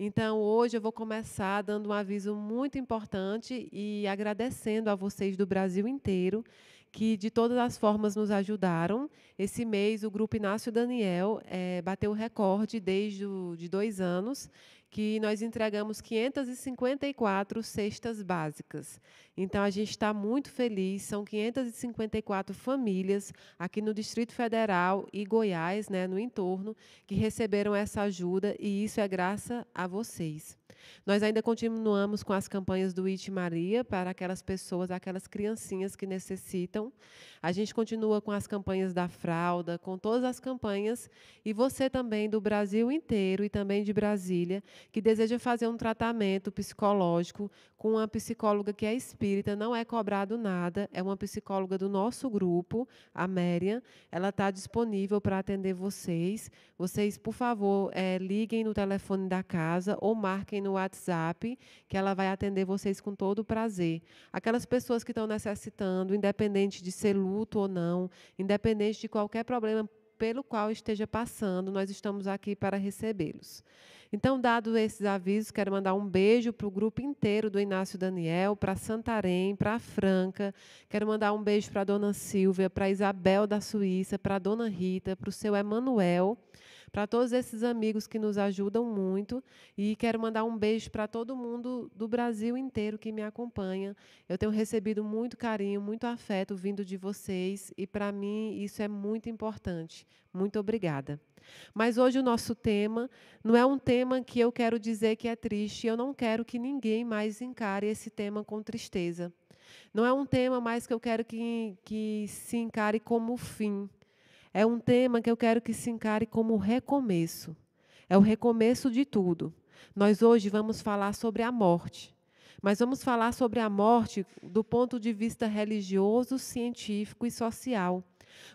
Então, hoje eu vou começar dando um aviso muito importante e agradecendo a vocês do Brasil inteiro que de todas as formas nos ajudaram. Esse mês, o Grupo Inácio Daniel é, bateu o recorde desde o, de dois anos que nós entregamos 554 cestas básicas. Então, a gente está muito feliz, são 554 famílias aqui no Distrito Federal e Goiás, né, no entorno, que receberam essa ajuda, e isso é graça a vocês. Nós ainda continuamos com as campanhas do It Maria para aquelas pessoas, aquelas criancinhas que necessitam. A gente continua com as campanhas da fralda, com todas as campanhas. E você também do Brasil inteiro e também de Brasília, que deseja fazer um tratamento psicológico com uma psicóloga que é espírita, não é cobrado nada, é uma psicóloga do nosso grupo, a Méria Ela está disponível para atender vocês. Vocês, por favor, é, liguem no telefone da casa ou marquem no no WhatsApp, que ela vai atender vocês com todo o prazer. Aquelas pessoas que estão necessitando, independente de ser luto ou não, independente de qualquer problema pelo qual esteja passando, nós estamos aqui para recebê-los. Então, dado esses avisos, quero mandar um beijo para o grupo inteiro do Inácio Daniel, para Santarém, para a Franca. Quero mandar um beijo para a dona Silvia, para a Isabel da Suíça, para a dona Rita, para o seu Emanuel para todos esses amigos que nos ajudam muito. E quero mandar um beijo para todo mundo do Brasil inteiro que me acompanha. Eu tenho recebido muito carinho, muito afeto vindo de vocês, e para mim isso é muito importante. Muito obrigada. Mas hoje o nosso tema não é um tema que eu quero dizer que é triste, eu não quero que ninguém mais encare esse tema com tristeza. Não é um tema mais que eu quero que, que se encare como fim. É um tema que eu quero que se encare como recomeço. É o recomeço de tudo. Nós hoje vamos falar sobre a morte, mas vamos falar sobre a morte do ponto de vista religioso, científico e social.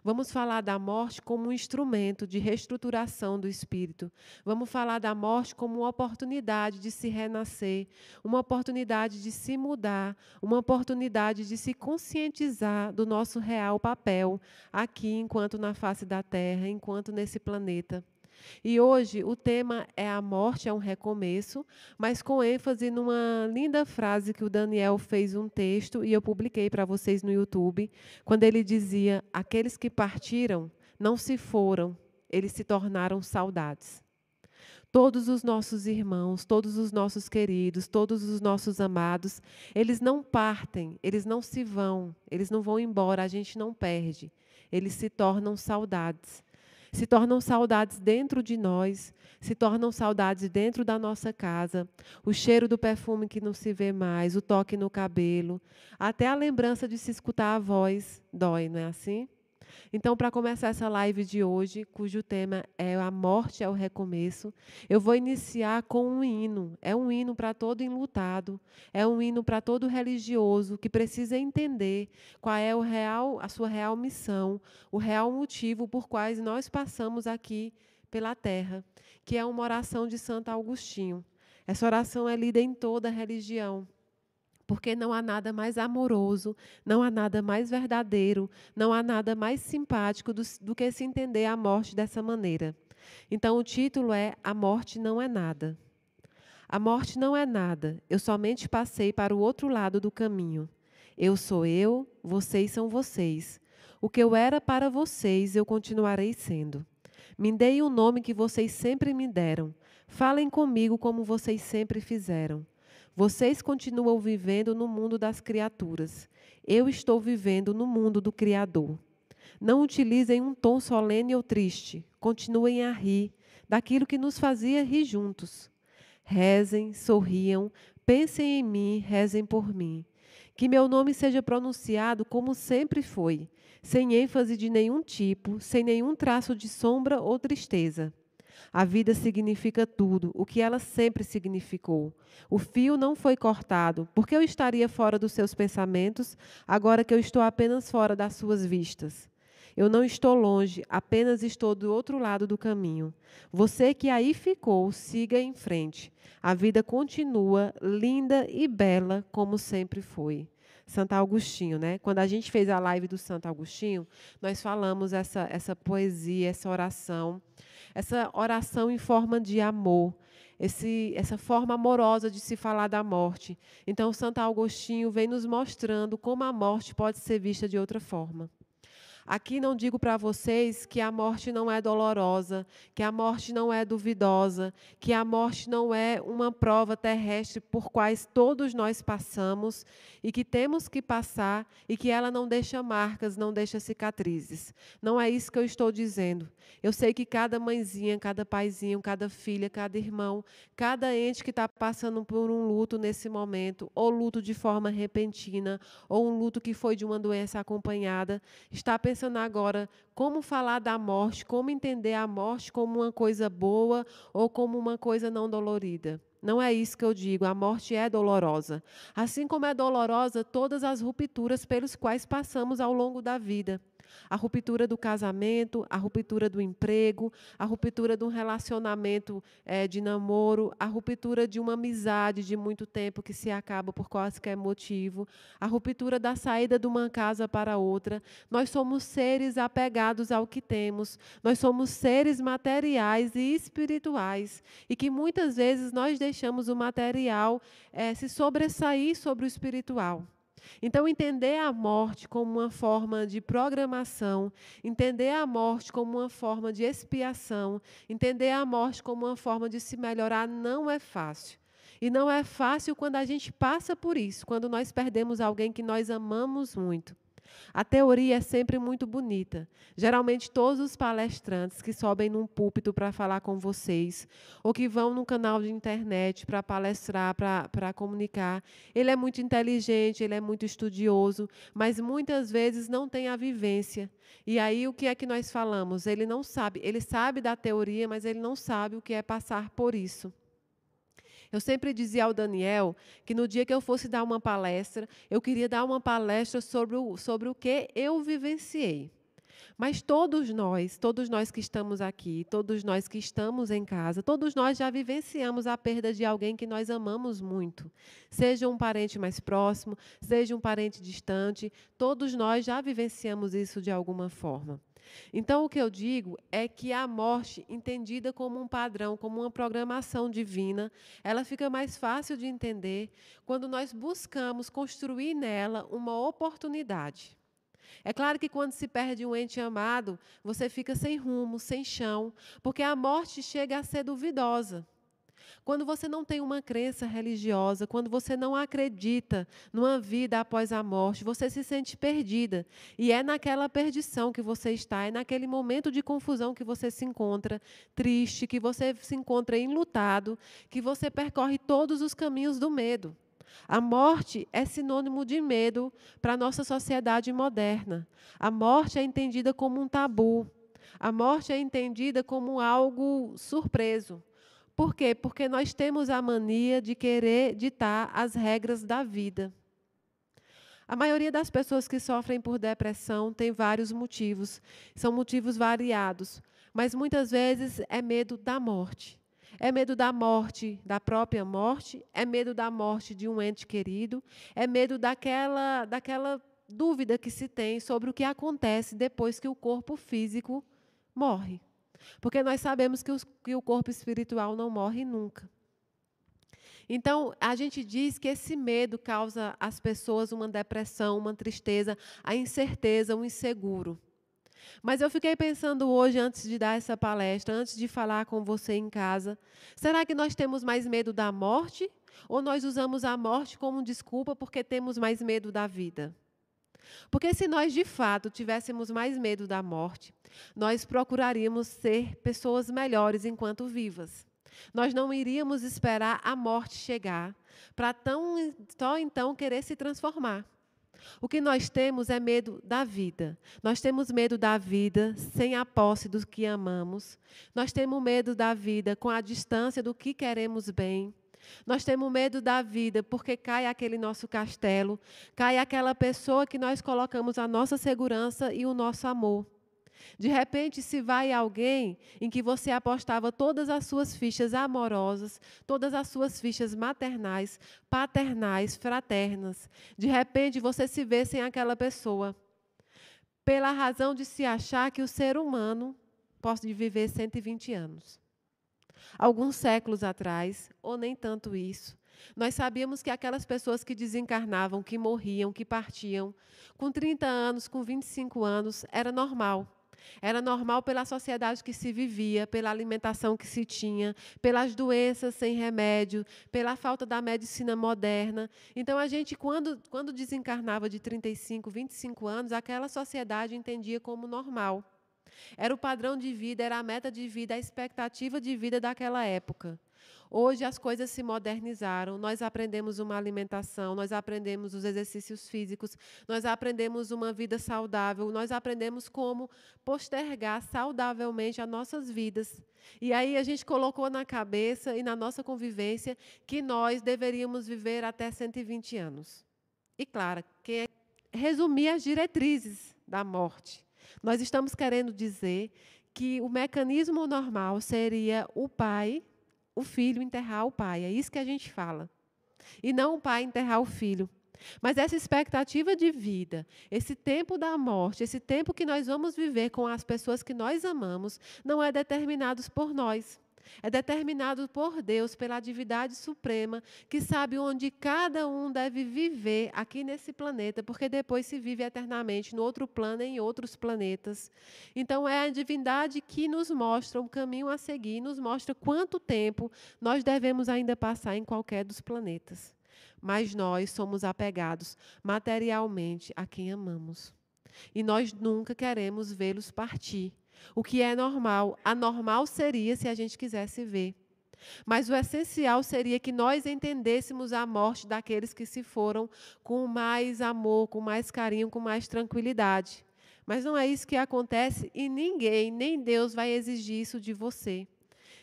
Vamos falar da morte como um instrumento de reestruturação do espírito. Vamos falar da morte como uma oportunidade de se renascer, uma oportunidade de se mudar, uma oportunidade de se conscientizar do nosso real papel aqui enquanto na face da Terra, enquanto nesse planeta. E hoje o tema é a morte é um recomeço, mas com ênfase numa linda frase que o Daniel fez um texto e eu publiquei para vocês no YouTube, quando ele dizia: "Aqueles que partiram não se foram, eles se tornaram saudades". Todos os nossos irmãos, todos os nossos queridos, todos os nossos amados, eles não partem, eles não se vão, eles não vão embora, a gente não perde. Eles se tornam saudades se tornam saudades dentro de nós, se tornam saudades dentro da nossa casa, o cheiro do perfume que não se vê mais, o toque no cabelo, até a lembrança de se escutar a voz dói, não é assim? Então, para começar essa live de hoje, cujo tema é A Morte é o Recomeço, eu vou iniciar com um hino. É um hino para todo enlutado, é um hino para todo religioso que precisa entender qual é o real, a sua real missão, o real motivo por quais nós passamos aqui pela terra, que é uma oração de Santo Agostinho. Essa oração é lida em toda religião porque não há nada mais amoroso, não há nada mais verdadeiro, não há nada mais simpático do, do, que se entender a morte dessa maneira. Então, o título é A Morte Não É Nada. A morte não é nada, eu somente passei para o outro lado do caminho. Eu sou eu, vocês são vocês. O que eu era para vocês, eu continuarei sendo. Me deem o nome que vocês sempre me deram. Falem comigo como vocês sempre fizeram. Vocês continuam vivendo no mundo das criaturas. Eu estou vivendo no mundo do Criador. Não utilizem um tom solene ou triste. Continuem a rir daquilo que nos fazia rir juntos. Rezem, sorriam, pensem em mim, rezem por mim. Que meu nome seja pronunciado como sempre foi, sem ênfase de nenhum tipo, sem nenhum traço de sombra ou tristeza. A vida significa tudo, o que ela sempre significou. O fio não foi cortado, porque eu estaria fora dos seus pensamentos, agora que eu estou apenas fora das suas vistas. Eu não estou longe, apenas estou do outro lado do caminho. Você que aí ficou, siga em frente. A vida continua linda e bela como sempre foi. Santo Agostinho, né? Quando a gente fez a live do Santo Agostinho, nós falamos essa, essa poesia, essa oração essa oração em forma de amor, esse, essa forma amorosa de se falar da morte. Então, Santo Agostinho vem nos mostrando como a morte pode ser vista de outra forma. Aqui não digo para vocês que a morte não é dolorosa, que a morte não é duvidosa, que a morte não é uma prova terrestre por quais todos nós passamos e que temos que passar e que ela não deixa marcas, não deixa cicatrizes. Não é isso que eu estou dizendo. Eu sei que cada mãezinha, cada paizinho, cada filha, cada irmão, cada ente que está passando por um luto nesse momento, ou luto de forma repentina, ou um luto que foi de uma doença acompanhada, está pensando direcionar agora como falar da morte, como entender a morte como uma coisa boa ou como uma coisa não dolorida. Não é isso que eu digo. A morte é dolorosa. Assim como é dolorosa todas as rupturas pelos quais passamos ao longo da vida a ruptura do casamento, a ruptura do emprego, a ruptura de um relacionamento é, de namoro, a ruptura de uma amizade de muito tempo que se acaba por qualquer é motivo, a ruptura da saída de uma casa para outra. Nós somos seres apegados ao que temos, nós somos seres materiais e espirituais, e que muitas vezes nós deixamos o material é, se sobressair sobre o espiritual. Então, entender a morte como uma forma de programação, entender a morte como uma forma de expiação, entender a morte como uma forma de se melhorar não é fácil. E não é fácil quando a gente passa por isso, quando nós perdemos alguém que nós amamos muito. A teoria é sempre muito bonita. Geralmente, todos os palestrantes que sobem num púlpito para falar com vocês, ou que vão num canal de internet para palestrar, para comunicar, ele é muito inteligente, ele é muito estudioso, mas muitas vezes não tem a vivência. E aí, o que é que nós falamos? Ele não sabe. Ele sabe da teoria, mas ele não sabe o que é passar por isso. Eu sempre dizia ao Daniel que no dia que eu fosse dar uma palestra, eu queria dar uma palestra sobre o, sobre o que eu vivenciei. Mas todos nós, todos nós que estamos aqui, todos nós que estamos em casa, todos nós já vivenciamos a perda de alguém que nós amamos muito. Seja um parente mais próximo, seja um parente distante, todos nós já vivenciamos isso de alguma forma. Então, o que eu digo é que a morte, entendida como um padrão, como uma programação divina, ela fica mais fácil de entender quando nós buscamos construir nela uma oportunidade. É claro que quando se perde um ente amado, você fica sem rumo, sem chão, porque a morte chega a ser duvidosa. Quando você não tem uma crença religiosa, quando você não acredita numa vida após a morte, você se sente perdida. E é naquela perdição que você está, é naquele momento de confusão que você se encontra triste, que você se encontra enlutado, que você percorre todos os caminhos do medo. A morte é sinônimo de medo para a nossa sociedade moderna. A morte é entendida como um tabu. A morte é entendida como algo surpreso. Por quê? Porque nós temos a mania de querer ditar as regras da vida. A maioria das pessoas que sofrem por depressão tem vários motivos, são motivos variados, mas muitas vezes é medo da morte. É medo da morte, da própria morte, é medo da morte de um ente querido, é medo daquela, daquela dúvida que se tem sobre o que acontece depois que o corpo físico morre. Porque nós sabemos que, os, que o corpo espiritual não morre nunca. Então, a gente diz que esse medo causa às pessoas uma depressão, uma tristeza, a incerteza, um inseguro. Mas eu fiquei pensando hoje, antes de dar essa palestra, antes de falar com você em casa, será que nós temos mais medo da morte? Ou nós usamos a morte como desculpa porque temos mais medo da vida? Porque se nós de fato tivéssemos mais medo da morte, nós procuraríamos ser pessoas melhores enquanto vivas. Nós não iríamos esperar a morte chegar para tão só então querer se transformar. O que nós temos é medo da vida. Nós temos medo da vida sem a posse do que amamos. Nós temos medo da vida com a distância do que queremos bem. Nós temos medo da vida porque cai aquele nosso castelo, cai aquela pessoa que nós colocamos a nossa segurança e o nosso amor. De repente, se vai alguém em que você apostava todas as suas fichas amorosas, todas as suas fichas maternais, paternais, fraternas. De repente, você se vê sem aquela pessoa. Pela razão de se achar que o ser humano pode viver 120 anos alguns séculos atrás, ou nem tanto isso. Nós sabíamos que aquelas pessoas que desencarnavam, que morriam, que partiam, com 30 anos, com 25 anos, era normal. Era normal pela sociedade que se vivia, pela alimentação que se tinha, pelas doenças sem remédio, pela falta da medicina moderna. Então, a gente, quando, quando desencarnava de 35, 25 anos, aquela sociedade entendia como normal. Era o padrão de vida, era a meta de vida, a expectativa de vida daquela época. Hoje as coisas se modernizaram, nós aprendemos uma alimentação, nós aprendemos os exercícios físicos, nós aprendemos uma vida saudável, nós aprendemos como postergar saudavelmente as nossas vidas. E aí a gente colocou na cabeça e na nossa convivência que nós deveríamos viver até 120 anos. E claro, que é, resumir as diretrizes da morte. Nós estamos querendo dizer que o mecanismo normal seria o pai, o filho enterrar o pai. É isso que a gente fala. E não o pai enterrar o filho. Mas essa expectativa de vida, esse tempo da morte, esse tempo que nós vamos viver com as pessoas que nós amamos, não é determinado por nós. É determinado por Deus, pela divindade suprema, que sabe onde cada um deve viver aqui nesse planeta, porque depois se vive eternamente no outro plano, em outros planetas. Então, é a divindade que nos mostra o caminho a seguir, nos mostra quanto tempo nós devemos ainda passar em qualquer dos planetas. Mas nós somos apegados materialmente a quem amamos. E nós nunca queremos vê-los partir. O que é normal. Anormal seria se a gente quisesse ver. Mas o essencial seria que nós entendêssemos a morte daqueles que se foram com mais amor, com mais carinho, com mais tranquilidade. Mas não é isso que acontece e ninguém, nem Deus, vai exigir isso de você.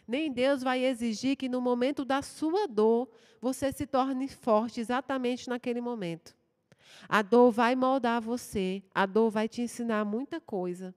Nem Deus vai exigir que no momento da sua dor você se torne forte exatamente naquele momento. A dor vai moldar você, a dor vai te ensinar muita coisa.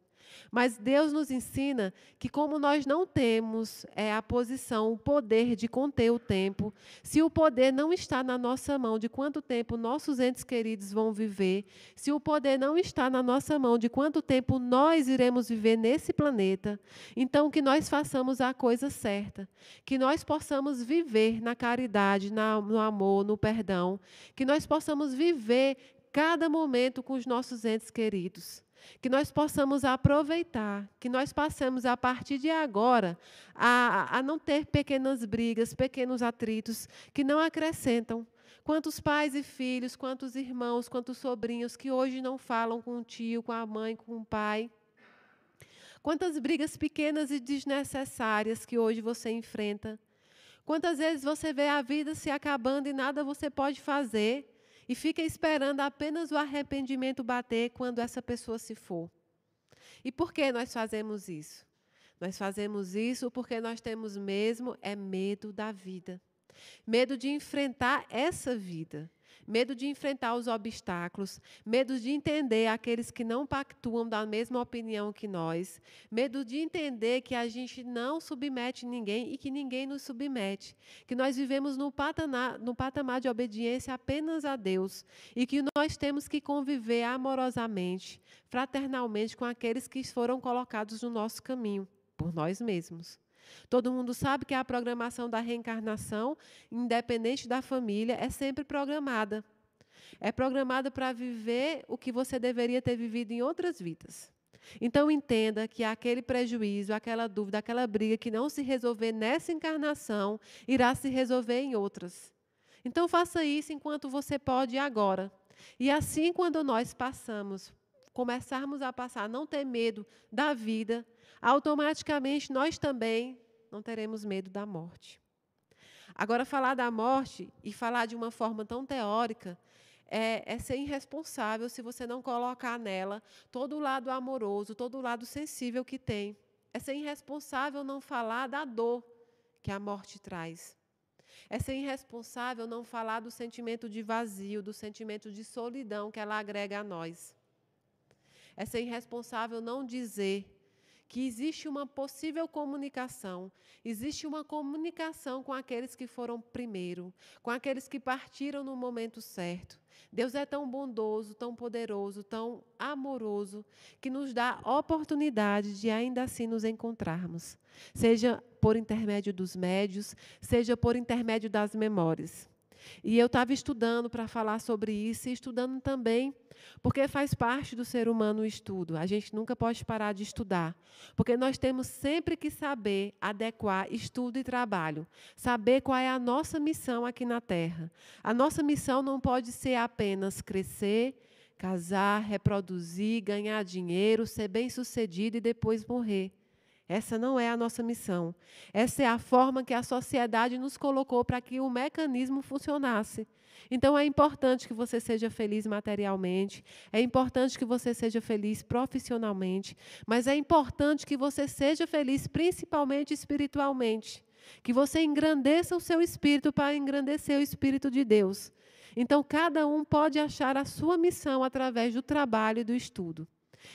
Mas Deus nos ensina que, como nós não temos é, a posição, o poder de conter o tempo, se o poder não está na nossa mão de quanto tempo nossos entes queridos vão viver, se o poder não está na nossa mão de quanto tempo nós iremos viver nesse planeta, então que nós façamos a coisa certa, que nós possamos viver na caridade, na, no amor, no perdão, que nós possamos viver cada momento com os nossos entes queridos que nós possamos aproveitar, que nós passemos a partir de agora a, a não ter pequenas brigas, pequenos atritos que não acrescentam. Quantos pais e filhos, quantos irmãos, quantos sobrinhos que hoje não falam com o tio, com a mãe, com o pai. Quantas brigas pequenas e desnecessárias que hoje você enfrenta. Quantas vezes você vê a vida se acabando e nada você pode fazer e fica esperando apenas o arrependimento bater quando essa pessoa se for. E por que nós fazemos isso? Nós fazemos isso porque nós temos mesmo é medo da vida. Medo de enfrentar essa vida medo de enfrentar os obstáculos, medo de entender aqueles que não pactuam da mesma opinião que nós, medo de entender que a gente não submete ninguém e que ninguém nos submete, que nós vivemos no patamar, no patamar de obediência apenas a Deus e que nós temos que conviver amorosamente, fraternalmente com aqueles que foram colocados no nosso caminho por nós mesmos. Todo mundo sabe que a programação da reencarnação, independente da família, é sempre programada. É programada para viver o que você deveria ter vivido em outras vidas. Então entenda que aquele prejuízo, aquela dúvida, aquela briga que não se resolver nessa encarnação, irá se resolver em outras. Então faça isso enquanto você pode agora. E assim, quando nós passamos, começarmos a passar, não ter medo da vida, automaticamente nós também não teremos medo da morte. Agora, falar da morte e falar de uma forma tão teórica é, é, ser irresponsável se você não colocar nela todo o lado amoroso, todo o lado sensível que tem. É ser irresponsável não falar da dor que a morte traz. É ser irresponsável não falar do sentimento de vazio, do sentimento de solidão que ela agrega a nós. É ser irresponsável não dizer que existe uma possível comunicação, existe uma comunicação com aqueles que foram primeiro, com aqueles que partiram no momento certo. Deus é tão bondoso, tão poderoso, tão amoroso, que nos dá oportunidade de ainda assim nos encontrarmos, seja por intermédio dos médios, seja por intermédio das memórias. E eu estava estudando para falar sobre isso e estudando também, porque faz parte do ser humano o estudo. A gente nunca pode parar de estudar, porque nós temos sempre que saber adequar estudo e trabalho, saber qual é a nossa missão aqui na Terra. A nossa missão não pode ser apenas crescer, casar, reproduzir, ganhar dinheiro, ser bem-sucedido e depois morrer. Essa não é a nossa missão. Essa é a forma que a sociedade nos colocou para que o mecanismo funcionasse. Então é importante que você seja feliz materialmente, é importante que você seja feliz profissionalmente, mas é importante que você seja feliz principalmente espiritualmente. Que você engrandeça o seu espírito para engrandecer o espírito de Deus. Então, cada um pode achar a sua missão através do trabalho e do estudo.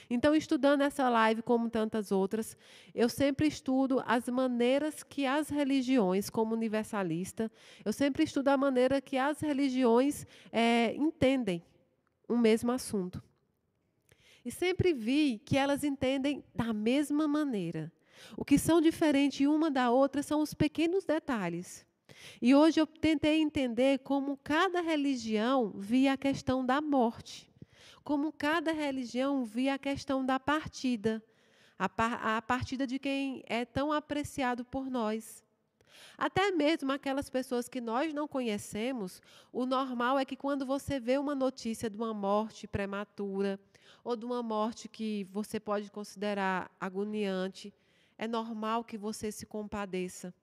Então, estudando essa live, como tantas outras, eu sempre estudo as maneiras que as religiões, como universalista, eu sempre estudo a maneira que as religiões é, entendem um mesmo assunto. E sempre vi que elas entendem da mesma maneira. O que são diferentes uma da outra são os pequenos detalhes. E hoje eu tentei entender como cada religião via a questão da morte como cada religião via a questão da partida, a, par, a partida de quem é tão apreciado por nós. Até mesmo aquelas pessoas que nós não conhecemos, o normal é que quando você vê uma notícia de uma morte prematura ou de uma morte que você pode considerar agoniante, é normal que você se compadeça.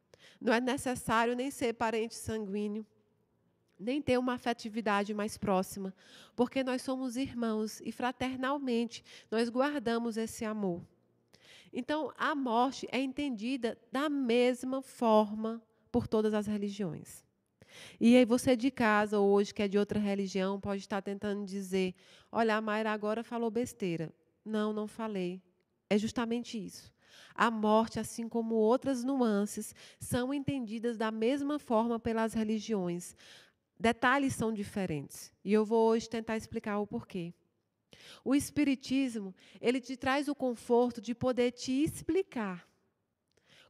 Não é necessário nem ser parente sanguíneo nem ter uma afetividade mais próxima, porque nós somos irmãos e fraternalmente nós guardamos esse amor. Então, a morte é entendida da mesma forma por todas as religiões. E aí você de casa hoje, que é de outra religião, pode estar tentando dizer: olha, a Mayra agora falou besteira. Não, não falei. É justamente isso. A morte, assim como outras nuances, são entendidas da mesma forma pelas religiões detalhes são diferentes. E eu vou hoje tentar explicar o porquê. O espiritismo, ele te traz o conforto de poder te explicar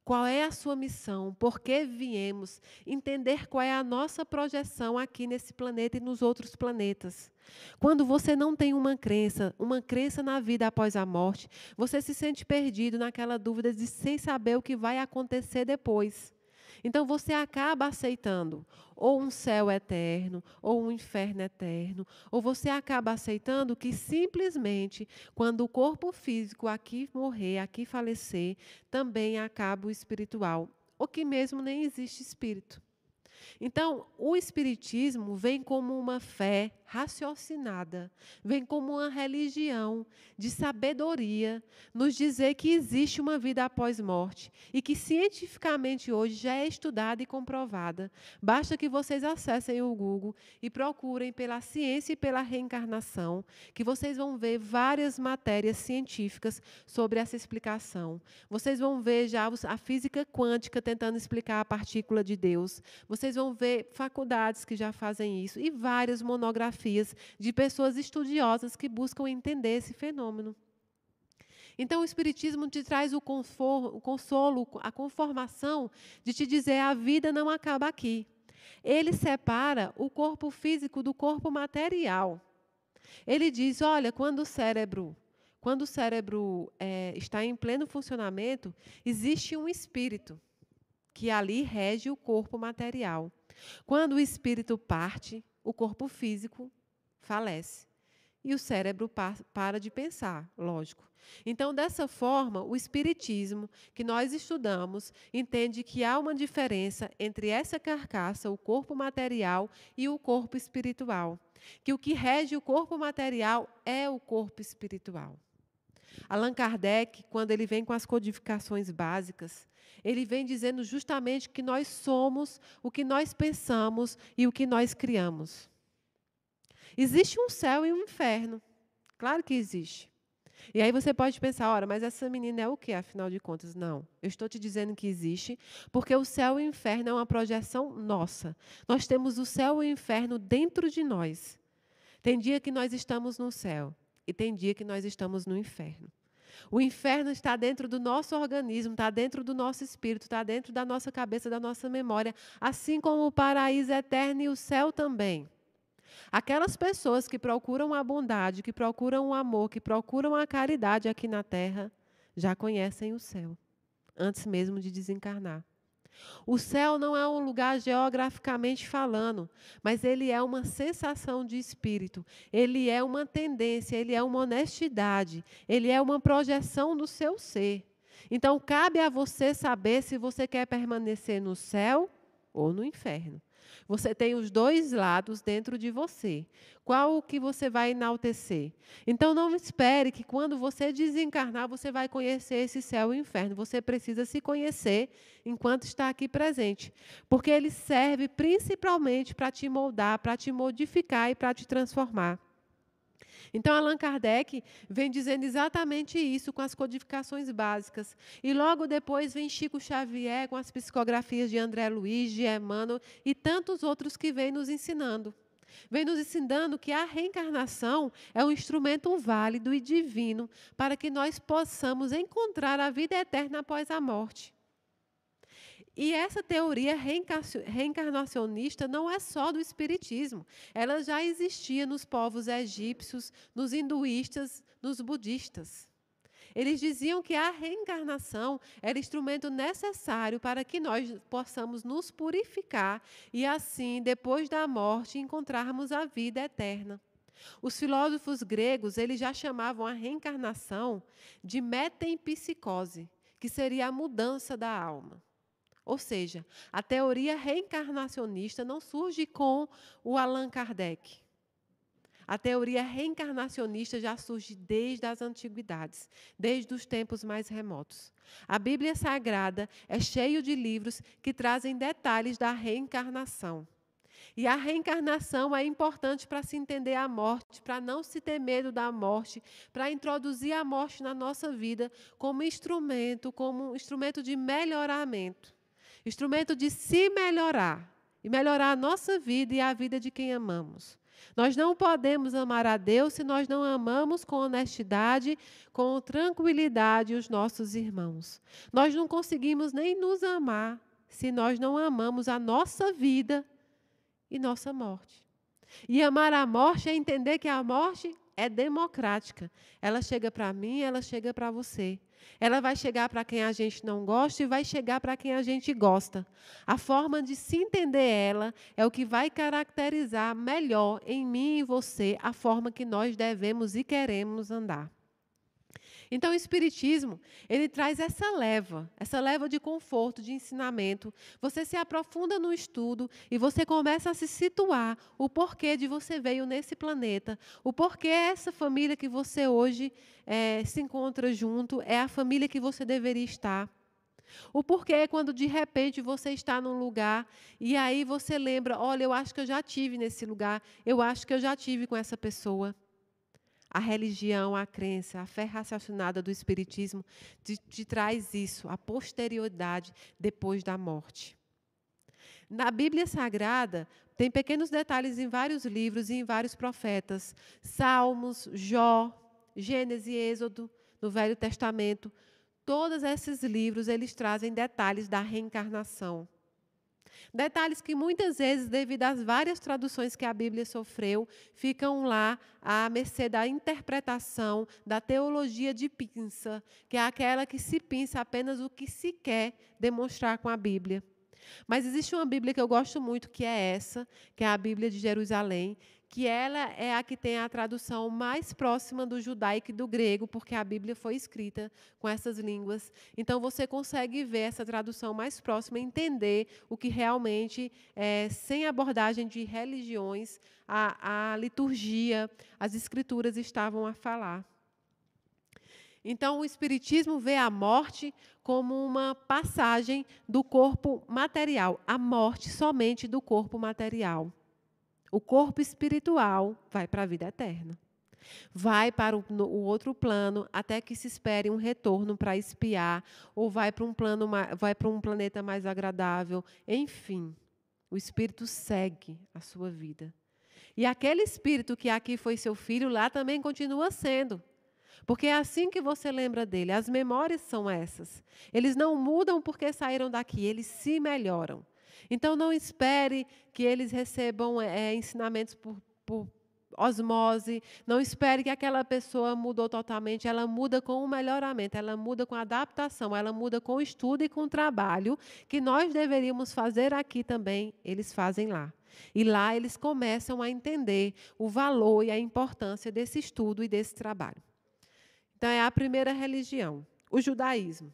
qual é a sua missão, por que viemos, entender qual é a nossa projeção aqui nesse planeta e nos outros planetas. Quando você não tem uma crença, uma crença na vida após a morte, você se sente perdido naquela dúvida de sem saber o que vai acontecer depois. Então você acaba aceitando ou um céu eterno, ou um inferno eterno, ou você acaba aceitando que simplesmente quando o corpo físico aqui morrer, aqui falecer, também acaba o espiritual, ou que mesmo nem existe espírito. Então, o espiritismo vem como uma fé raciocinada, vem como uma religião de sabedoria nos dizer que existe uma vida após morte e que cientificamente hoje já é estudada e comprovada. Basta que vocês acessem o Google e procurem pela ciência e pela reencarnação, que vocês vão ver várias matérias científicas sobre essa explicação. Vocês vão ver já a física quântica tentando explicar a partícula de Deus. Vocês vão ver faculdades que já fazem isso e várias monografias biografias de pessoas estudiosas que buscam entender esse fenômeno. Então, o Espiritismo te traz o, conforto, o consolo, a conformação de te dizer a vida não acaba aqui. Ele separa o corpo físico do corpo material. Ele diz: olha, quando o cérebro quando o cérebro é, está em pleno funcionamento, existe um espírito que ali rege o corpo material. Quando o espírito parte, o corpo físico falece. E o cérebro para de pensar, lógico. Então, dessa forma, o Espiritismo, que nós estudamos, entende que há uma diferença entre essa carcaça, o corpo material, e o corpo espiritual. Que o que rege o corpo material é o corpo espiritual. Allan Kardec, quando ele vem com as codificações básicas, ele vem dizendo justamente que nós somos o que nós pensamos e o que nós criamos. Existe um céu e um inferno. Claro que existe. E aí você pode pensar, ora, mas essa menina é o que, afinal de contas? Não. Eu estou te dizendo que existe, porque o céu e o inferno é uma projeção nossa. Nós temos o céu e o inferno dentro de nós. Tem dia que nós estamos no céu e tem dia que nós estamos no inferno. O inferno está dentro do nosso organismo, está dentro do nosso espírito, está dentro da nossa cabeça, da nossa memória, assim como o paraíso eterno e o céu também. Aquelas pessoas que procuram a bondade, que procuram o amor, que procuram a caridade aqui na terra, já conhecem o céu, antes mesmo de desencarnar. O céu não é um lugar geograficamente falando, mas ele é uma sensação de espírito, ele é uma tendência, ele é uma honestidade, ele é uma projeção do seu ser. Então, cabe a você saber se você quer permanecer no céu ou no inferno. Você tem os dois lados dentro de você. Qual o que você vai enaltecer? Então não espere que quando você desencarnar você vai conhecer esse céu e inferno. Você precisa se conhecer enquanto está aqui presente, porque ele serve principalmente para te moldar, para te modificar e para te transformar. Então, Allan Kardec vem dizendo exatamente isso com as codificações básicas. E logo depois vem Chico Xavier com as psicografias de André Luiz, de Emmanuel e tantos outros que vem nos ensinando. Vem nos ensinando que a reencarnação é um instrumento válido e divino para que nós possamos encontrar a vida eterna após a morte. E essa teoria reencarnacionista não é só do espiritismo. Ela já existia nos povos egípcios, nos hinduístas, nos budistas. Eles diziam que a reencarnação era instrumento necessário para que nós possamos nos purificar e, assim, depois da morte, encontrarmos a vida eterna. Os filósofos gregos eles já chamavam a reencarnação de metempsicose, que seria a mudança da alma. Ou seja, a teoria reencarnacionista não surge com o Allan Kardec. A teoria reencarnacionista já surge desde as antiguidades, desde os tempos mais remotos. A Bíblia Sagrada é cheia de livros que trazem detalhes da reencarnação. E a reencarnação é importante para se entender a morte, para não se ter medo da morte, para introduzir a morte na nossa vida como instrumento, como um instrumento de melhoramento instrumento de se melhorar e melhorar a nossa vida e a vida de quem amamos. Nós não podemos amar a Deus se nós não amamos com honestidade, com tranquilidade os nossos irmãos. Nós não conseguimos nem nos amar se nós não amamos a nossa vida e nossa morte. E amar a morte é entender que a morte é democrática. Ela chega para mim, ela chega para você. Ela vai chegar para quem a gente não gosta e vai chegar para quem a gente gosta. A forma de se entender ela é o que vai caracterizar melhor em mim e você a forma que nós devemos e queremos andar. Então, o Espiritismo, ele traz essa leva, essa leva de conforto, de ensinamento. Você se aprofunda no estudo e você começa a se situar o porquê de você veio nesse planeta, o porquê essa família que você hoje é, se encontra junto é a família que você deveria estar. O porquê é quando de repente você está num lugar e aí você lembra, olha, eu acho que eu já tive nesse lugar, eu acho que eu já tive com essa pessoa. A religião, a crença, a fé raciocinada do Espiritismo te, te traz isso, a posterioridade depois da morte. Na Bíblia Sagrada, tem pequenos detalhes em vários livros e em vários profetas. Salmos, Jó, Gênesis e Êxodo, no Velho Testamento. Todos esses livros, eles trazem detalhes da reencarnação. Detalhes que muitas vezes, devido às várias traduções que a Bíblia sofreu, ficam lá à mercê da interpretação da teologia de pinça, que é aquela que se pinça apenas o que se quer demonstrar com a Bíblia. Mas existe uma Bíblia que eu gosto muito, que é essa, que é a Bíblia de Jerusalém, que ela é a que tem a tradução mais próxima do judaico e do grego, porque a Bíblia foi escrita com essas línguas. Então você consegue ver essa tradução mais próxima, entender o que realmente, é, sem abordagem de religiões, a, a liturgia, as escrituras estavam a falar. Então, o Espiritismo vê a morte como uma passagem do corpo material, a morte somente do corpo material. O corpo espiritual vai para a vida eterna. Vai para o, no, o, outro plano até que se espere um retorno para espiar, ou vai para um plano, vai para um planeta mais agradável. Enfim, o espírito segue a sua vida. E aquele espírito que aqui foi seu filho, lá também continua sendo. Porque é assim que você lembra dele, as memórias são essas. Eles não mudam porque saíram daqui, eles se melhoram. Então, não espere que eles recebam é, é, ensinamentos por, por osmose, não espere que aquela pessoa mudou totalmente, ela muda com o melhoramento, ela muda com a adaptação, ela muda com o estudo e com o trabalho que nós deveríamos fazer aqui também, eles fazem lá. E lá eles começam a entender o valor e a importância desse estudo e desse trabalho. Então é a primeira religião, o judaísmo.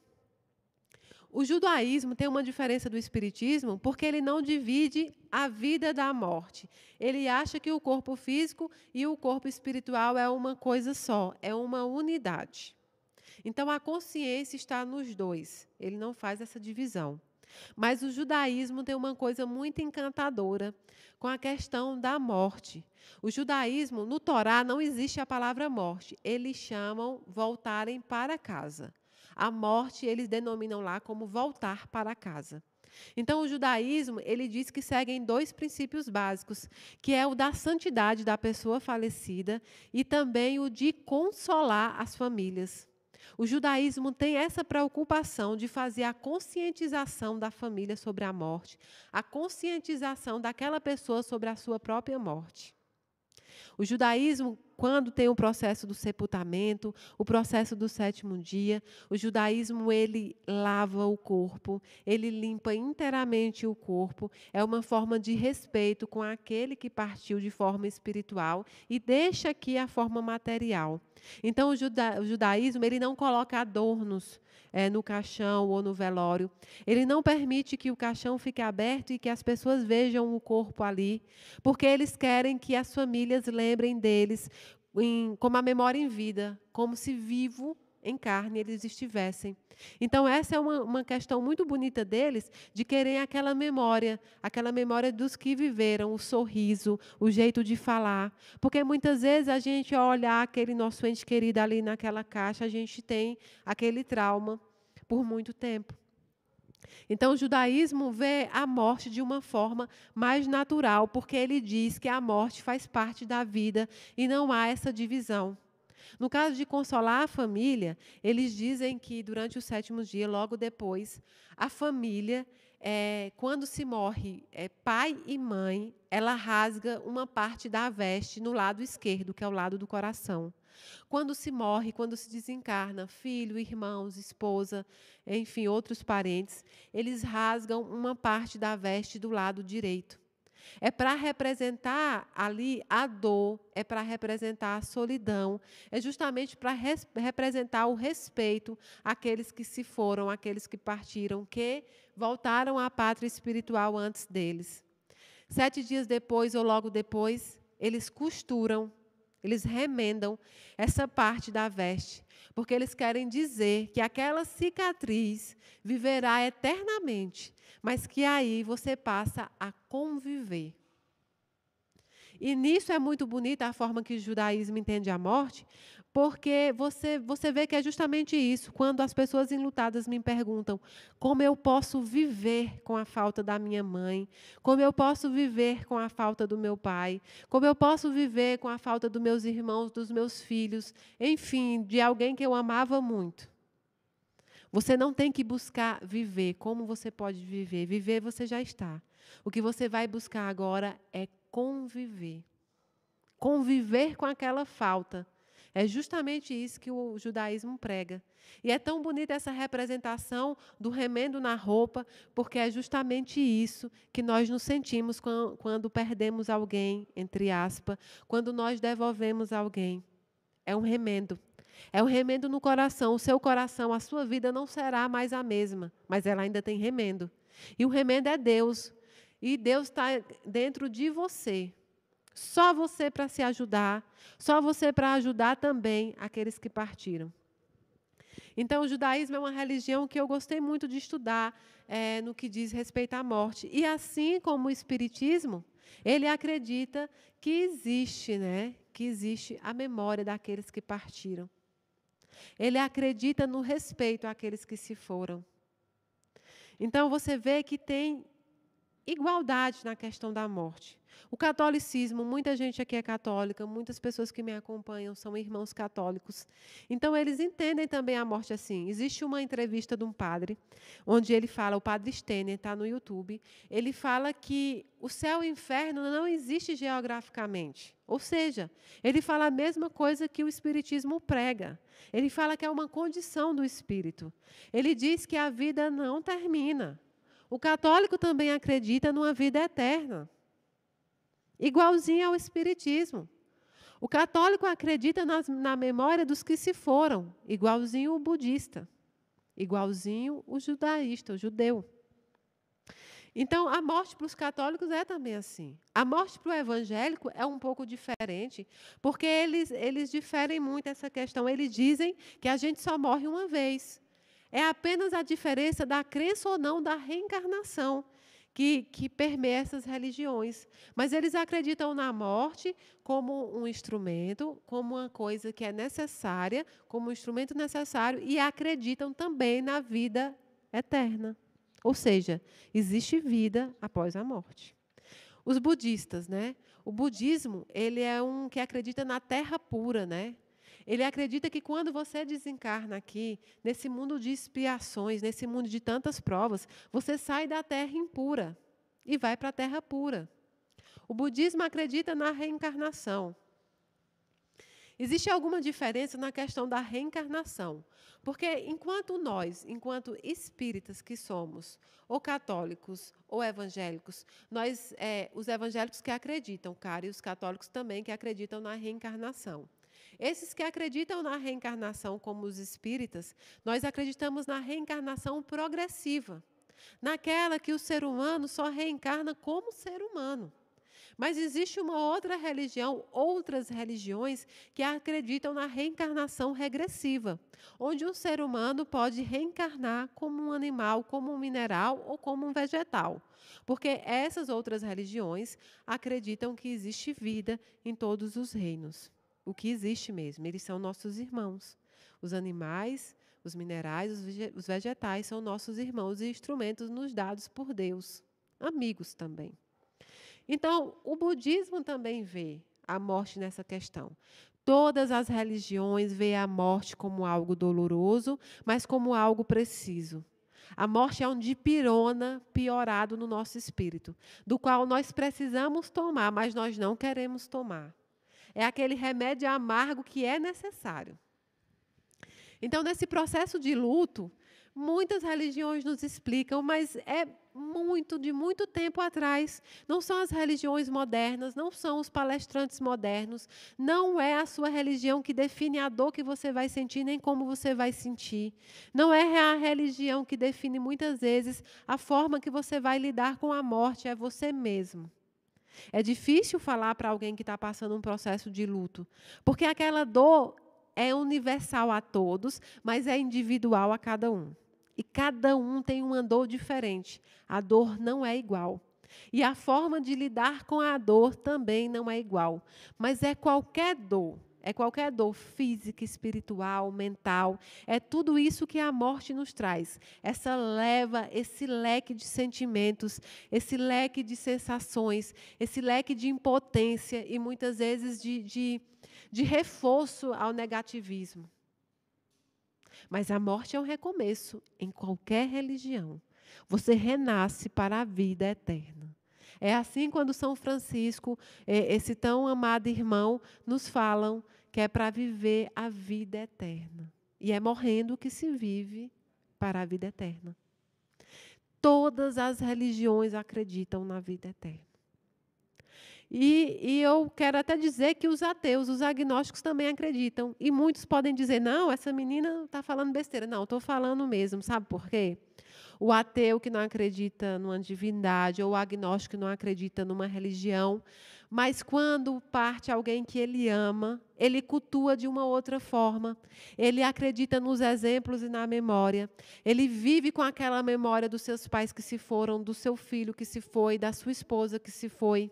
O judaísmo tem uma diferença do espiritismo porque ele não divide a vida da morte. Ele acha que o corpo físico e o corpo espiritual é uma coisa só, é uma unidade. Então a consciência está nos dois. Ele não faz essa divisão. Mas o judaísmo tem uma coisa muito encantadora com a questão da morte. O judaísmo, no Torá, não existe a palavra morte. Eles chamam voltarem para casa. A morte eles denominam lá como voltar para casa. Então, o judaísmo, ele diz que seguem dois princípios básicos, que é o da santidade da pessoa falecida e também o de consolar as famílias. O judaísmo tem essa preocupação de fazer a conscientização da família sobre a morte, a conscientização daquela pessoa sobre a sua própria morte. O judaísmo quando tem o processo do sepultamento, o processo do sétimo dia, o judaísmo ele lava o corpo, ele limpa inteiramente o corpo, é uma forma de respeito com aquele que partiu de forma espiritual e deixa aqui a forma material. Então o, juda, o judaísmo ele não coloca adornos é, no caixão ou no velório, ele não permite que o caixão fique aberto e que as pessoas vejam o corpo ali, porque eles querem que as famílias lembrem deles em, como a memória em vida, como se vivo em carne eles estivessem. Então, essa é uma, uma, questão muito bonita deles, de querer aquela memória, aquela memória dos que viveram, o sorriso, o jeito de falar. Porque muitas vezes a gente, ao olhar aquele nosso ente querido ali naquela caixa, a gente tem aquele trauma por muito tempo. Então, o judaísmo vê a morte de uma forma mais natural, porque ele diz que a morte faz parte da vida e não há essa divisão. No caso de consolar a família, eles dizem que durante o sétimo dia, logo depois, a família, é, quando se morre é, pai e mãe, ela rasga uma parte da veste no lado esquerdo, que é o lado do coração. Quando se morre, quando se desencarna, filho, irmãos, esposa, enfim, outros parentes, eles rasgam uma parte da veste do lado direito. É para representar ali a dor, é para representar a solidão, é justamente para res- representar o respeito àqueles que se foram, àqueles que partiram, que voltaram à pátria espiritual antes deles. Sete dias depois ou logo depois, eles costuram eles remendam essa parte da veste, porque eles querem dizer que aquela cicatriz viverá eternamente, mas que aí você passa a conviver. E nisso é muito bonita a forma que o judaísmo entende a morte, porque você, você vê que é justamente isso. Quando as pessoas enlutadas me perguntam como eu posso viver com a falta da minha mãe, como eu posso viver com a falta do meu pai, como eu posso viver com a falta dos meus irmãos, dos meus filhos, enfim, de alguém que eu amava muito. Você não tem que buscar viver como você pode viver. Viver você já está. O que você vai buscar agora é conviver. Conviver com aquela falta é justamente isso que o judaísmo prega. E é tão bonita essa representação do remendo na roupa, porque é justamente isso que nós nos sentimos quando perdemos alguém, entre aspas, quando nós devolvemos alguém. É um remendo. É um remendo no coração. O seu coração, a sua vida não será mais a mesma, mas ela ainda tem remendo. E o remendo é Deus. E Deus está dentro de você. Só você para se ajudar, só você para ajudar também aqueles que partiram. Então, o judaísmo é uma religião que eu gostei muito de estudar é, no que diz respeito à morte. E assim como o espiritismo, ele acredita que existe, né? Que existe a memória daqueles que partiram. Ele acredita no respeito àqueles que se foram. Então você vê que tem igualdade na questão da morte. O catolicismo, muita gente aqui é católica, muitas pessoas que me acompanham são irmãos católicos. Então eles entendem também a morte assim. Existe uma entrevista de um padre, onde ele fala, o padre Stener está no YouTube, ele fala que o céu e o inferno não existe geograficamente. Ou seja, ele fala a mesma coisa que o espiritismo prega. Ele fala que é uma condição do espírito. Ele diz que a vida não termina. O católico também acredita numa vida eterna, igualzinho ao Espiritismo. O católico acredita nas, na memória dos que se foram, igualzinho o budista, igualzinho o judaísta, o judeu. Então, a morte para os católicos é também assim. A morte para o evangélico é um pouco diferente, porque eles, eles diferem muito essa questão. Eles dizem que a gente só morre uma vez. É apenas a diferença da crença ou não da reencarnação que, que permeia essas religiões. Mas eles acreditam na morte como um instrumento, como uma coisa que é necessária, como um instrumento necessário, e acreditam também na vida eterna. Ou seja, existe vida após a morte. Os budistas, né? O budismo, ele é um que acredita na terra pura, né? Ele acredita que quando você desencarna aqui, nesse mundo de expiações, nesse mundo de tantas provas, você sai da terra impura e vai para a terra pura. O budismo acredita na reencarnação. Existe alguma diferença na questão da reencarnação? Porque enquanto nós, enquanto espíritas que somos, ou católicos ou evangélicos, nós, é, os evangélicos que acreditam, cara, e os católicos também que acreditam na reencarnação. Esses que acreditam na reencarnação, como os espíritas, nós acreditamos na reencarnação progressiva naquela que o ser humano só reencarna como ser humano. Mas existe uma outra religião, outras religiões, que acreditam na reencarnação regressiva, onde um ser humano pode reencarnar como um animal, como um mineral ou como um vegetal. Porque essas outras religiões acreditam que existe vida em todos os reinos o que existe mesmo. Eles são nossos irmãos. Os animais, os minerais, os vegetais são nossos irmãos e instrumentos nos dados por Deus, amigos também. Então, o budismo também vê a morte nessa questão. Todas as religiões veem a morte como algo doloroso, mas como algo preciso. A morte é um dipirona piorado no nosso espírito, do qual nós precisamos tomar, mas nós não queremos tomar. É aquele remédio amargo que é necessário. Então, nesse processo de luto, muitas religiões nos explicam, mas é muito, de muito tempo atrás. Não são as religiões modernas, não são os palestrantes modernos, não é a sua religião que define a dor que você vai sentir, nem como você vai sentir. Não é a religião que define muitas vezes a forma que você vai lidar com a morte, é você mesmo. É difícil falar para alguém que está passando um processo de luto, porque aquela dor é universal a todos, mas é individual a cada um. E cada um tem uma dor diferente. A dor não é igual. E a forma de lidar com a dor também não é igual. Mas é qualquer dor é qualquer dor física, espiritual, mental, é tudo isso que a morte nos traz. Essa leva, esse leque de sentimentos, esse leque de sensações, esse leque de impotência e muitas vezes de, de, de reforço ao negativismo. Mas a morte é um recomeço em qualquer religião. Você renasce para a vida eterna. É assim quando São Francisco, é, esse tão amado irmão, nos falam que é para viver a vida eterna. E é morrendo que se vive para a vida eterna. Todas as religiões acreditam na vida eterna. E, e, eu quero até dizer que os ateus, os agnósticos também acreditam. E muitos podem dizer: não, essa menina está falando besteira. Não, estou falando mesmo. Sabe por quê? O ateu que não acredita numa divindade, ou o agnóstico que não acredita numa religião. Mas quando parte alguém que ele ama, ele cultua de uma outra forma. Ele acredita nos exemplos e na memória. Ele vive com aquela memória dos seus pais que se foram, do seu filho que se foi, da sua esposa que se foi.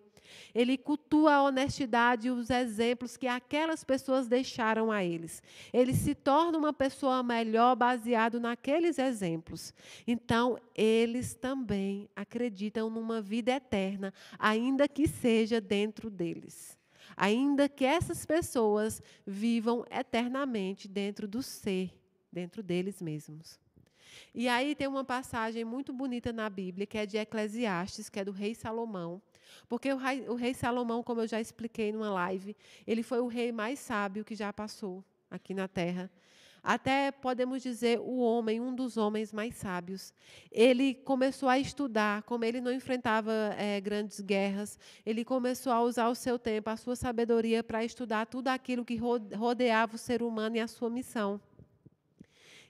Ele cultua a honestidade e os exemplos que aquelas pessoas deixaram a eles. Ele se torna uma pessoa melhor baseado naqueles exemplos. Então, eles também acreditam numa vida eterna, ainda que seja dentro deles. Ainda que essas pessoas vivam eternamente dentro do ser, dentro deles mesmos. E aí tem uma passagem muito bonita na Bíblia, que é de Eclesiastes, que é do rei Salomão, porque o rei, o rei Salomão, como eu já expliquei numa live, ele foi o rei mais sábio que já passou aqui na terra até podemos dizer o homem, um dos homens mais sábios. Ele começou a estudar, como ele não enfrentava é, grandes guerras, ele começou a usar o seu tempo, a sua sabedoria para estudar tudo aquilo que rodeava o ser humano e a sua missão.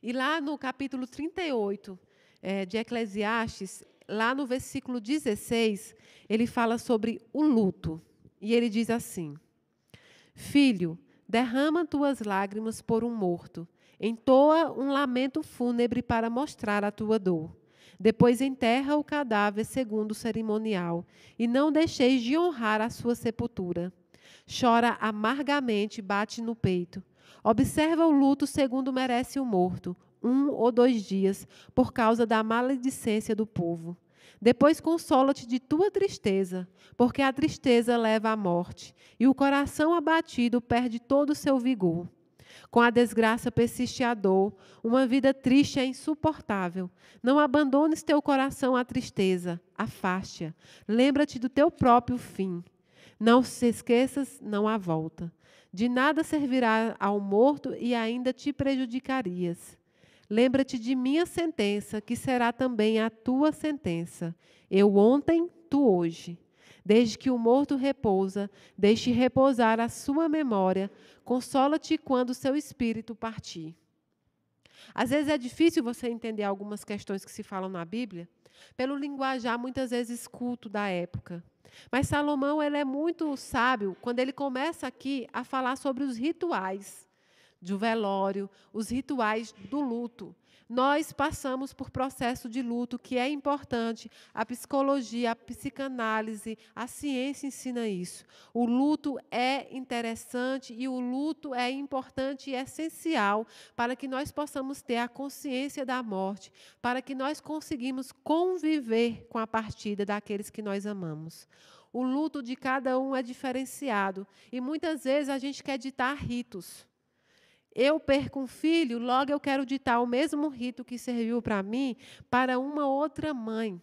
E lá no capítulo 38 é, de Eclesiastes, lá no versículo 16, ele fala sobre o luto. E ele diz assim: Filho, derrama tuas lágrimas por um morto, entoa um lamento fúnebre para mostrar a tua dor. Depois enterra o cadáver segundo o cerimonial, e não deixeis de honrar a sua sepultura. Chora amargamente, bate no peito. Observa o luto segundo merece o morto, um ou dois dias, por causa da maledicência do povo. Depois consola-te de tua tristeza, porque a tristeza leva à morte, e o coração abatido perde todo o seu vigor. Com a desgraça persiste a dor, uma vida triste é insuportável. Não abandones teu coração à tristeza, afaste-a. Lembra-te do teu próprio fim. Não se esqueças, não há volta. De nada servirá ao morto e ainda te prejudicarias. Lembra-te de minha sentença, que será também a tua sentença. Eu ontem, tu hoje. Desde que o morto repousa, deixe repousar a sua memória, consola-te quando o seu espírito partir. Às vezes é difícil você entender algumas questões que se falam na Bíblia, pelo linguajar muitas vezes culto da época. Mas Salomão ele é muito sábio quando ele começa aqui a falar sobre os rituais de velório, os rituais do luto. Nós passamos por processo de luto que é importante. A psicologia, a psicanálise, a ciência ensina isso. O luto é interessante e o luto é importante e essencial para que nós possamos ter a consciência da morte, para que nós conseguimos conviver com a partida daqueles que nós amamos. O luto de cada um é diferenciado e muitas vezes a gente quer ditar ritos eu perco um filho, logo eu quero ditar o mesmo rito que serviu para mim para uma outra mãe,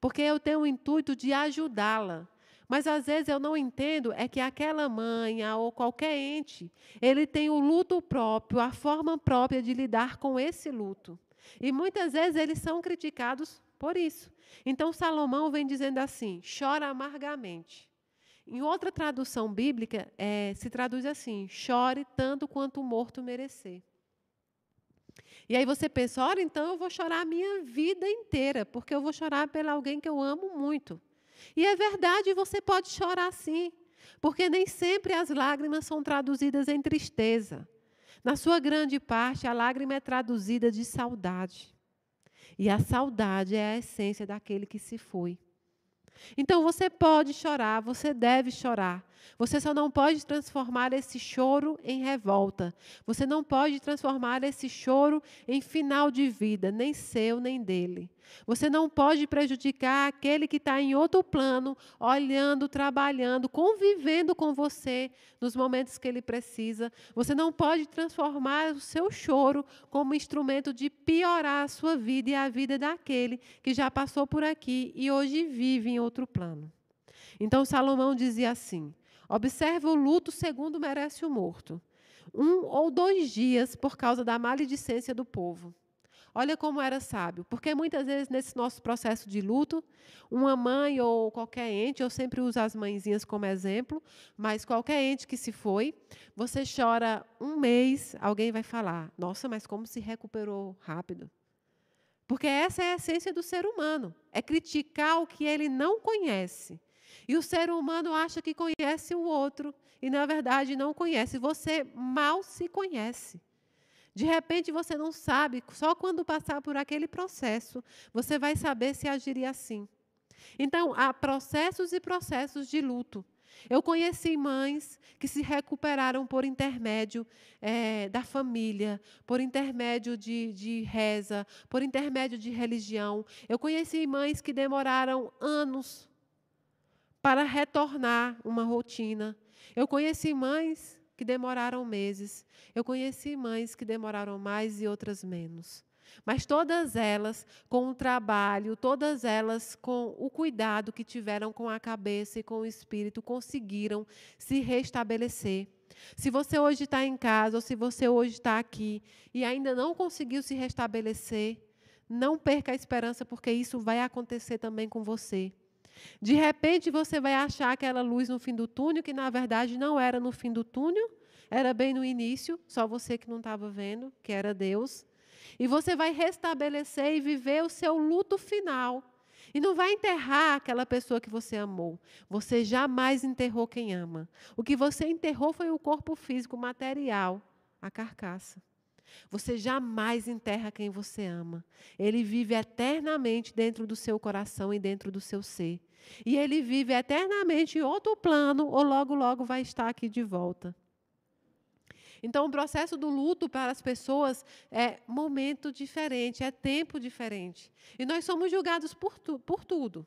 porque eu tenho o intuito de ajudá-la. Mas às vezes eu não entendo é que aquela mãe ou qualquer ente, ele tem o luto próprio, a forma própria de lidar com esse luto. E muitas vezes eles são criticados por isso. Então Salomão vem dizendo assim: chora amargamente. Em outra tradução bíblica, é, se traduz assim: chore tanto quanto o morto merecer. E aí você pensa, ora, então eu vou chorar a minha vida inteira, porque eu vou chorar pela alguém que eu amo muito. E é verdade, você pode chorar sim, porque nem sempre as lágrimas são traduzidas em tristeza. Na sua grande parte, a lágrima é traduzida de saudade. E a saudade é a essência daquele que se foi. Então você pode chorar, você deve chorar, você só não pode transformar esse choro em revolta. Você não pode transformar esse choro em final de vida, nem seu, nem dele. Você não pode prejudicar aquele que está em outro plano, olhando, trabalhando, convivendo com você nos momentos que ele precisa. Você não pode transformar o seu choro como instrumento de piorar a sua vida e a vida daquele que já passou por aqui e hoje vive em outro plano. Então Salomão dizia assim: Observe o luto segundo merece o morto. Um ou dois dias por causa da maledicência do povo. Olha como era sábio, porque muitas vezes nesse nosso processo de luto, uma mãe ou qualquer ente, eu sempre uso as mãezinhas como exemplo, mas qualquer ente que se foi, você chora um mês, alguém vai falar: Nossa, mas como se recuperou rápido. Porque essa é a essência do ser humano, é criticar o que ele não conhece. E o ser humano acha que conhece o outro e, na verdade, não conhece. Você mal se conhece. De repente você não sabe, só quando passar por aquele processo você vai saber se agiria assim. Então, há processos e processos de luto. Eu conheci mães que se recuperaram por intermédio é, da família, por intermédio de, de reza, por intermédio de religião. Eu conheci mães que demoraram anos para retornar uma rotina. Eu conheci mães que demoraram meses, eu conheci mães que demoraram mais e outras menos. Mas todas elas com o trabalho, todas elas com o cuidado que tiveram com a cabeça e com o espírito, conseguiram se restabelecer. Se você hoje está em casa ou se você hoje está aqui e ainda não conseguiu se restabelecer, não perca a esperança, porque isso vai acontecer também com você. De repente você vai achar aquela luz no fim do túnel, que na verdade não era no fim do túnel, era bem no início, só você que não estava vendo, que era Deus. E você vai restabelecer e viver o seu luto final. E não vai enterrar aquela pessoa que você amou. Você jamais enterrou quem ama. O que você enterrou foi o corpo físico, material, a carcaça. Você jamais enterra quem você ama. Ele vive eternamente dentro do seu coração e dentro do seu ser. E ele vive eternamente em outro plano, ou logo, logo vai estar aqui de volta. Então, o processo do luto para as pessoas é momento diferente, é tempo diferente. E nós somos julgados por, tu, por tudo.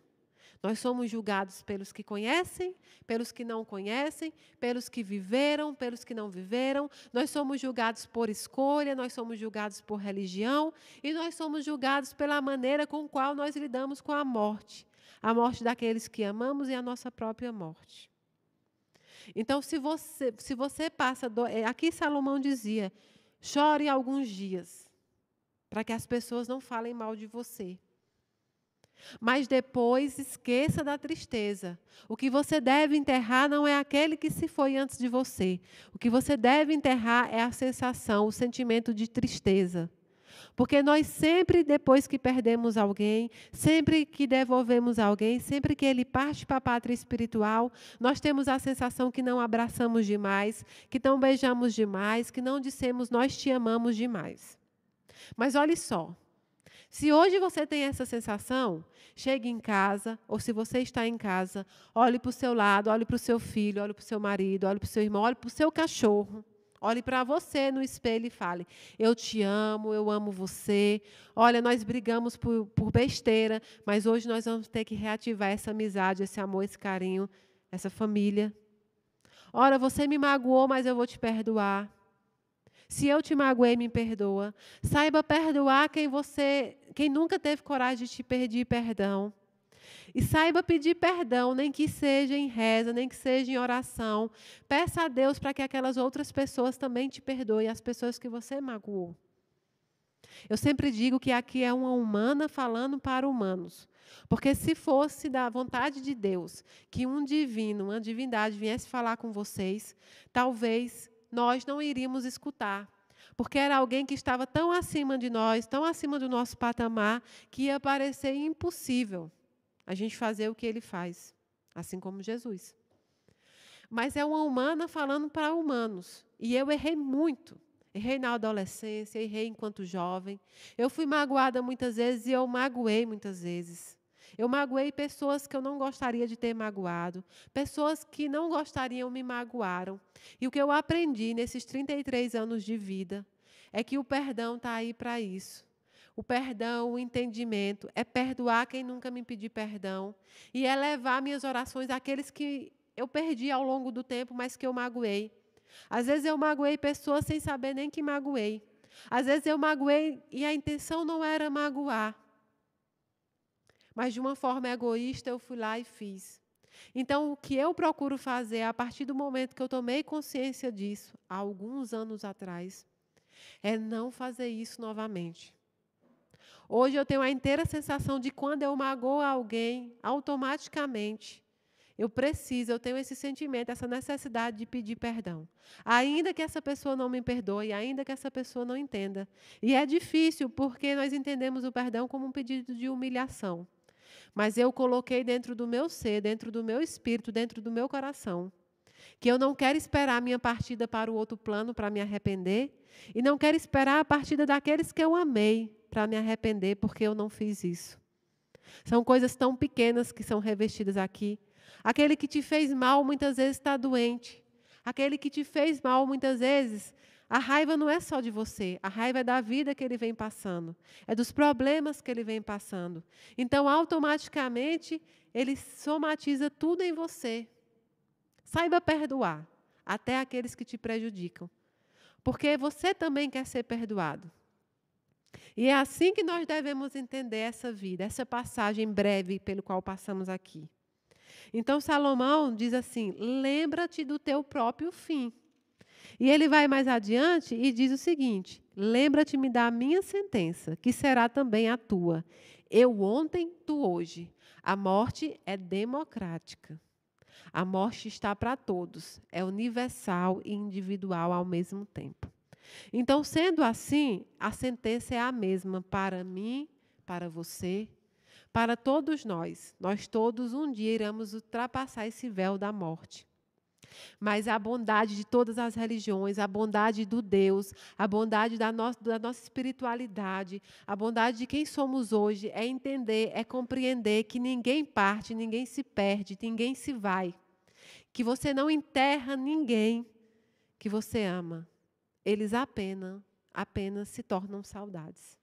Nós somos julgados pelos que conhecem, pelos que não conhecem, pelos que viveram, pelos que não viveram. Nós somos julgados por escolha, nós somos julgados por religião e nós somos julgados pela maneira com qual nós lidamos com a morte, a morte daqueles que amamos e a nossa própria morte. Então, se você, se você passa. Do, é, aqui Salomão dizia: chore alguns dias, para que as pessoas não falem mal de você. Mas depois esqueça da tristeza. O que você deve enterrar não é aquele que se foi antes de você. O que você deve enterrar é a sensação, o sentimento de tristeza. Porque nós sempre, depois que perdemos alguém, sempre que devolvemos alguém, sempre que ele parte para a pátria espiritual, nós temos a sensação que não abraçamos demais, que não beijamos demais, que não dissemos nós te amamos demais. Mas olhe só, se hoje você tem essa sensação, chegue em casa, ou se você está em casa, olhe para o seu lado, olhe para o seu filho, olhe para o seu marido, olhe para o seu irmão, olhe para o seu cachorro. Olhe para você no espelho e fale: Eu te amo, eu amo você. Olha, nós brigamos por, por besteira, mas hoje nós vamos ter que reativar essa amizade, esse amor, esse carinho, essa família. Ora, você me magoou, mas eu vou te perdoar. Se eu te magoei, me perdoa. Saiba perdoar quem você, quem nunca teve coragem de te pedir perdão. E saiba pedir perdão, nem que seja em reza, nem que seja em oração. Peça a Deus para que aquelas outras pessoas também te perdoem, as pessoas que você magoou. Eu sempre digo que aqui é uma humana falando para humanos. Porque se fosse da vontade de Deus que um divino, uma divindade viesse falar com vocês, talvez nós não iríamos escutar. Porque era alguém que estava tão acima de nós, tão acima do nosso patamar, que ia parecer impossível a gente fazer o que ele faz, assim como Jesus. Mas é uma humana falando para humanos. E eu errei muito. Errei na adolescência, errei enquanto jovem. Eu fui magoada muitas vezes e eu magoei muitas vezes. Eu magoei pessoas que eu não gostaria de ter magoado, pessoas que não gostariam me magoaram. E o que eu aprendi nesses 33 anos de vida é que o perdão está aí para isso. O perdão, o entendimento, é perdoar quem nunca me pediu perdão e é levar minhas orações àqueles que eu perdi ao longo do tempo, mas que eu magoei. Às vezes eu magoei pessoas sem saber nem que magoei. Às vezes eu magoei e a intenção não era magoar mas de uma forma egoísta eu fui lá e fiz. Então, o que eu procuro fazer a partir do momento que eu tomei consciência disso, há alguns anos atrás, é não fazer isso novamente. Hoje eu tenho a inteira sensação de quando eu magoo alguém, automaticamente eu preciso, eu tenho esse sentimento, essa necessidade de pedir perdão. Ainda que essa pessoa não me perdoe, ainda que essa pessoa não entenda. E é difícil, porque nós entendemos o perdão como um pedido de humilhação. Mas eu coloquei dentro do meu ser, dentro do meu espírito, dentro do meu coração, que eu não quero esperar a minha partida para o outro plano para me arrepender, e não quero esperar a partida daqueles que eu amei para me arrepender, porque eu não fiz isso. São coisas tão pequenas que são revestidas aqui. Aquele que te fez mal muitas vezes está doente. Aquele que te fez mal muitas vezes a raiva não é só de você, a raiva é da vida que ele vem passando, é dos problemas que ele vem passando. Então, automaticamente, ele somatiza tudo em você. Saiba perdoar, até aqueles que te prejudicam, porque você também quer ser perdoado. E é assim que nós devemos entender essa vida, essa passagem breve pelo qual passamos aqui. Então Salomão diz assim: "Lembra-te do teu próprio fim". E ele vai mais adiante e diz o seguinte: Lembra-te-me da minha sentença, que será também a tua. Eu ontem, tu hoje. A morte é democrática. A morte está para todos, é universal e individual ao mesmo tempo. Então, sendo assim, a sentença é a mesma para mim, para você, para todos nós. Nós todos um dia iremos ultrapassar esse véu da morte mas a bondade de todas as religiões, a bondade do Deus, a bondade da nossa, da nossa espiritualidade, a bondade de quem somos hoje é entender, é compreender que ninguém parte, ninguém se perde, ninguém se vai. Que você não enterra ninguém que você ama. Eles apenas, apenas se tornam saudades.